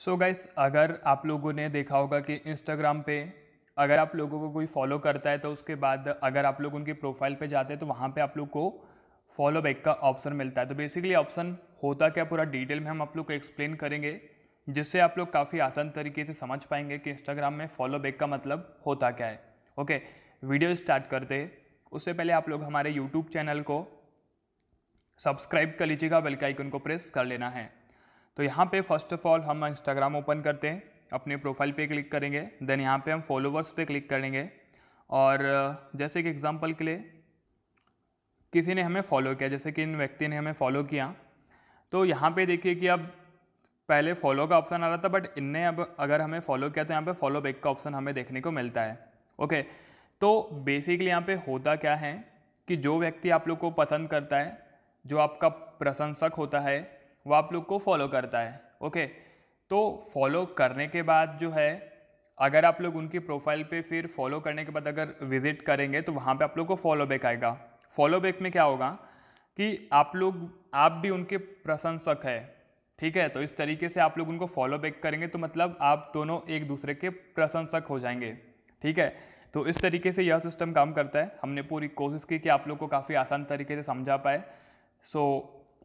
सो so guys अगर आप लोगों ने देखा होगा कि इंस्टाग्राम पे अगर आप लोगों को कोई फॉलो करता है तो उसके बाद अगर आप लोग उनकी प्रोफाइल पे जाते हैं तो वहाँ पे आप लोग को फॉलो बैक का ऑप्शन मिलता है तो बेसिकली ऑप्शन होता क्या पूरा डिटेल में हम आप लोग को एक्सप्लेन करेंगे जिससे आप लोग काफ़ी आसान तरीके से समझ पाएंगे कि इंस्टाग्राम में फॉलो बैक का मतलब होता क्या है ओके वीडियो स्टार्ट करते उससे पहले आप लोग हमारे यूट्यूब चैनल को सब्सक्राइब कर लीजिएगा बेल के आइकन को प्रेस कर लेना है तो यहाँ पे फर्स्ट ऑफ ऑल हम इंस्टाग्राम ओपन करते हैं अपने प्रोफाइल पे क्लिक करेंगे देन यहाँ पे हम फॉलोवर्स पे क्लिक करेंगे और जैसे कि एग्जांपल के लिए किसी ने हमें फॉलो किया जैसे कि इन व्यक्ति ने हमें फॉलो किया तो यहाँ पे देखिए कि अब पहले फॉलो का ऑप्शन आ रहा था बट इनने अब अगर हमें फॉलो किया तो यहाँ पर फॉलो बैक का ऑप्शन हमें देखने को मिलता है ओके तो बेसिकली यहाँ पर होता क्या है कि जो व्यक्ति आप लोग को पसंद करता है जो आपका प्रशंसक होता है वो आप लोग को फॉलो करता है ओके तो फॉलो करने के बाद जो है अगर आप लोग उनकी प्रोफाइल पे फिर फॉलो करने के बाद अगर विजिट करेंगे तो वहाँ पे आप लोग को फॉलो बैक आएगा फॉलो बैक में क्या होगा कि आप लोग आप भी उनके प्रशंसक है ठीक है तो इस तरीके से आप लोग उनको फॉलो बैक करेंगे तो मतलब आप दोनों एक दूसरे के प्रशंसक हो जाएंगे ठीक है तो इस तरीके से यह सिस्टम काम करता है हमने पूरी कोशिश की कि आप लोग को काफ़ी आसान तरीके से समझा पाए सो